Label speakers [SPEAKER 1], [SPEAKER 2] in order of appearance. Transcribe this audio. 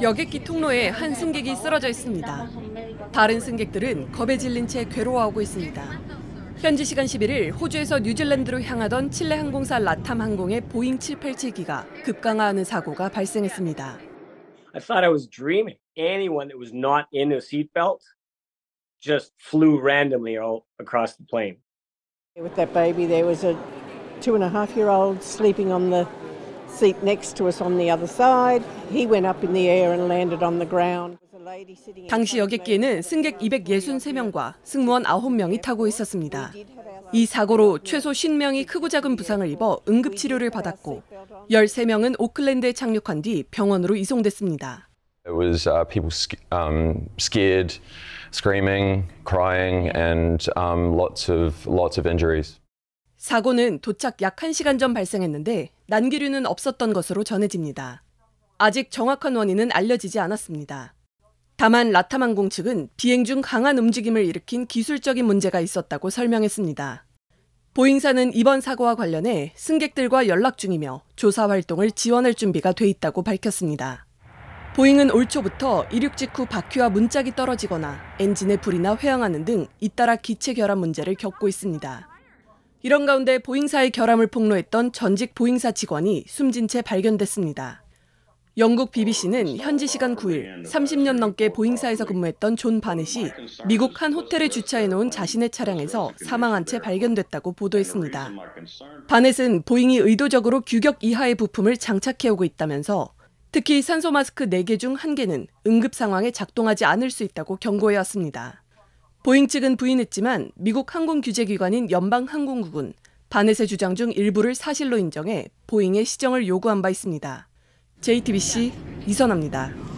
[SPEAKER 1] 여객기 통로에 한 승객이 쓰러져 있습니다. 다른 승객들은 겁에 질린 채 괴로워하고 있습니다. 현지 시간 11일 호주에서 뉴질랜드로 향하던 칠레 항공사 라탐 항공의 보잉 787기가 급강하하는 사고가 발생했습니다. I thought I was dreaming. Anyone that was not in their seatbelt just flew randomly all across the plane.
[SPEAKER 2] With that baby, there was a two and a half year old sleeping on the seat next to us on the other side. He went up in the air and landed on the ground.
[SPEAKER 1] 당시 여객기에는 승객 263명과 승무원 9명이 타고 있었습니다. 이 사고로 최소 10명이 크고 작은 부상을 입어 응급치료를 받았고 13명은 오클랜드에 착륙한 뒤 병원으로 이송됐습니다.
[SPEAKER 2] It was uh, people um, scared, screaming, crying, and um, lots of lots of injuries.
[SPEAKER 1] 사고는 도착 약 1시간 전 발생했는데 난기류는 없었던 것으로 전해집니다. 아직 정확한 원인은 알려지지 않았습니다. 다만 라타만공 측은 비행 중 강한 움직임을 일으킨 기술적인 문제가 있었다고 설명했습니다. 보잉사는 이번 사고와 관련해 승객들과 연락 중이며 조사 활동을 지원할 준비가 돼 있다고 밝혔습니다. 보잉은 올 초부터 이륙 직후 바퀴와 문짝이 떨어지거나 엔진의 불이나 회항하는 등 잇따라 기체 결함 문제를 겪고 있습니다. 이런 가운데 보잉사의 결함을 폭로했던 전직 보잉사 직원이 숨진 채 발견됐습니다. 영국 BBC는 현지 시간 9일 30년 넘게 보잉사에서 근무했던 존 바넷이 미국 한 호텔에 주차해 놓은 자신의 차량에서 사망한 채 발견됐다고 보도했습니다. 바넷은 보잉이 의도적으로 규격 이하의 부품을 장착해 오고 있다면서 특히 산소 마스크 4개 중 1개는 응급 상황에 작동하지 않을 수 있다고 경고해 왔습니다. 보잉 측은 부인했지만 미국 항공 규제 기관인 연방항공국은 바넷의 주장 중 일부를 사실로 인정해 보잉의 시정을 요구한 바 있습니다. JTBC 이선아입니다.